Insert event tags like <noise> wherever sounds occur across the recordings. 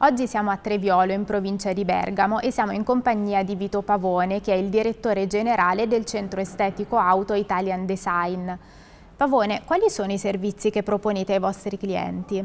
Oggi siamo a Treviolo, in provincia di Bergamo, e siamo in compagnia di Vito Pavone, che è il direttore generale del centro estetico auto Italian Design. Pavone, quali sono i servizi che proponete ai vostri clienti?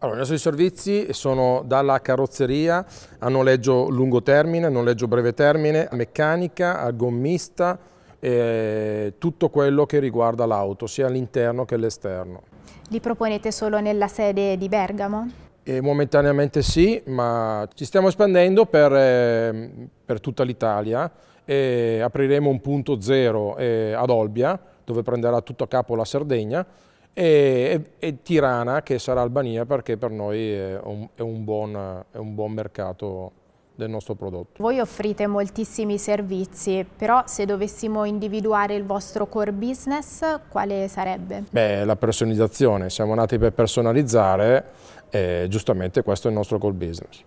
Allora, i nostri servizi sono dalla carrozzeria a noleggio lungo termine, a noleggio breve termine, a meccanica, a gommista, eh, tutto quello che riguarda l'auto, sia all'interno che all'esterno. Li proponete solo nella sede di Bergamo? E momentaneamente sì, ma ci stiamo espandendo per, eh, per tutta l'Italia e apriremo un punto zero eh, ad Olbia, dove prenderà tutto a capo la Sardegna, e, e, e Tirana, che sarà Albania, perché per noi è un, è un, buon, è un buon mercato del nostro prodotto. Voi offrite moltissimi servizi, però se dovessimo individuare il vostro core business, quale sarebbe? Beh, la personalizzazione, siamo nati per personalizzare e giustamente questo è il nostro core business.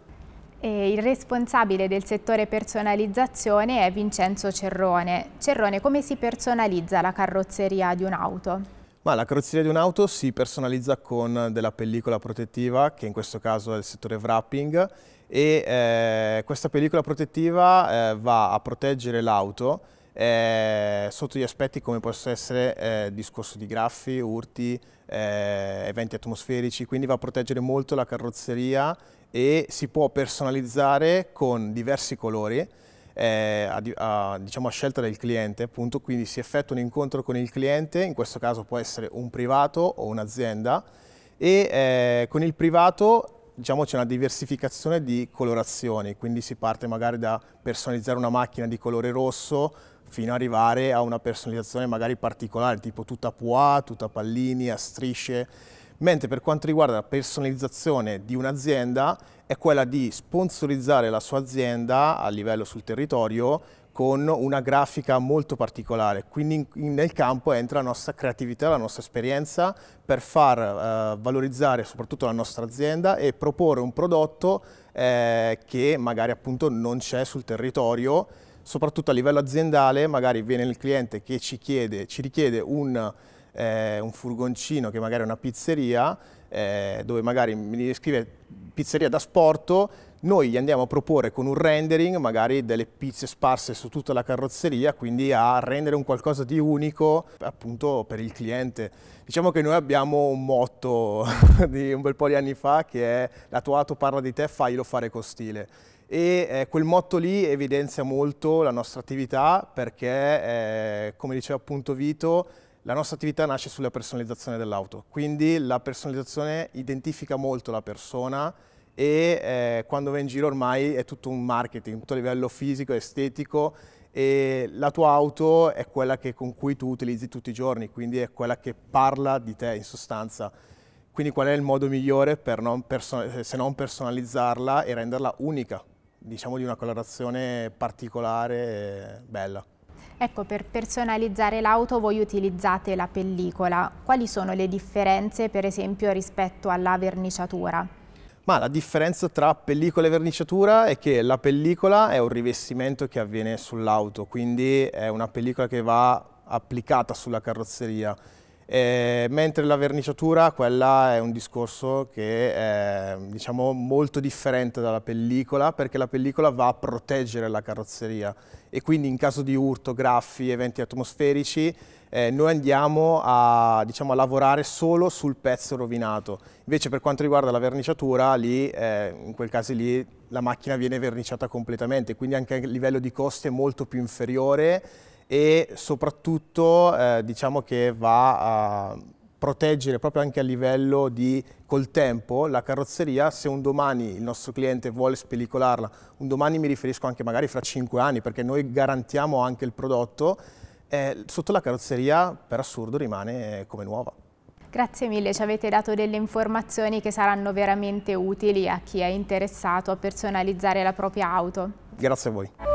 E il responsabile del settore personalizzazione è Vincenzo Cerrone. Cerrone, come si personalizza la carrozzeria di un'auto? Ma la carrozzeria di un'auto si personalizza con della pellicola protettiva, che in questo caso è il settore wrapping, e eh, questa pellicola protettiva eh, va a proteggere l'auto eh, sotto gli aspetti come possono essere eh, discorso di graffi, urti, eh, eventi atmosferici, quindi va a proteggere molto la carrozzeria e si può personalizzare con diversi colori eh, a, a, diciamo a scelta del cliente appunto, quindi si effettua un incontro con il cliente, in questo caso può essere un privato o un'azienda e eh, con il privato diciamo c'è una diversificazione di colorazioni, quindi si parte magari da personalizzare una macchina di colore rosso fino ad arrivare a una personalizzazione magari particolare, tipo tutta pois, tutta pallini, a strisce mentre per quanto riguarda la personalizzazione di un'azienda è quella di sponsorizzare la sua azienda a livello sul territorio con una grafica molto particolare, quindi in, nel campo entra la nostra creatività, la nostra esperienza per far eh, valorizzare soprattutto la nostra azienda e proporre un prodotto eh, che magari appunto non c'è sul territorio, soprattutto a livello aziendale magari viene il cliente che ci, chiede, ci richiede un eh, un furgoncino che magari è una pizzeria, eh, dove magari mi scrive pizzeria da sporto, noi gli andiamo a proporre con un rendering magari delle pizze sparse su tutta la carrozzeria, quindi a rendere un qualcosa di unico appunto per il cliente. Diciamo che noi abbiamo un motto <laughs> di un bel po' di anni fa che è la tua auto parla di te, faglielo fare con stile. E eh, quel motto lì evidenzia molto la nostra attività perché, eh, come diceva appunto Vito, la nostra attività nasce sulla personalizzazione dell'auto, quindi la personalizzazione identifica molto la persona e eh, quando vai in giro ormai è tutto un marketing, tutto a livello fisico, estetico e la tua auto è quella che, con cui tu utilizzi tutti i giorni, quindi è quella che parla di te in sostanza. Quindi qual è il modo migliore non se non personalizzarla e renderla unica, diciamo di una colorazione particolare e bella. Ecco, per personalizzare l'auto voi utilizzate la pellicola. Quali sono le differenze, per esempio, rispetto alla verniciatura? Ma la differenza tra pellicola e verniciatura è che la pellicola è un rivestimento che avviene sull'auto, quindi è una pellicola che va applicata sulla carrozzeria eh, mentre la verniciatura, quella è un discorso che è diciamo, molto differente dalla pellicola perché la pellicola va a proteggere la carrozzeria e quindi in caso di urto, graffi, eventi atmosferici eh, noi andiamo a, diciamo, a, lavorare solo sul pezzo rovinato. Invece per quanto riguarda la verniciatura, lì, eh, in quel caso lì la macchina viene verniciata completamente, quindi anche a livello di costi è molto più inferiore e soprattutto eh, diciamo che va a proteggere proprio anche a livello di col tempo la carrozzeria se un domani il nostro cliente vuole spellicolarla un domani mi riferisco anche magari fra 5 anni perché noi garantiamo anche il prodotto eh, sotto la carrozzeria per assurdo rimane come nuova Grazie mille, ci avete dato delle informazioni che saranno veramente utili a chi è interessato a personalizzare la propria auto. Grazie a voi.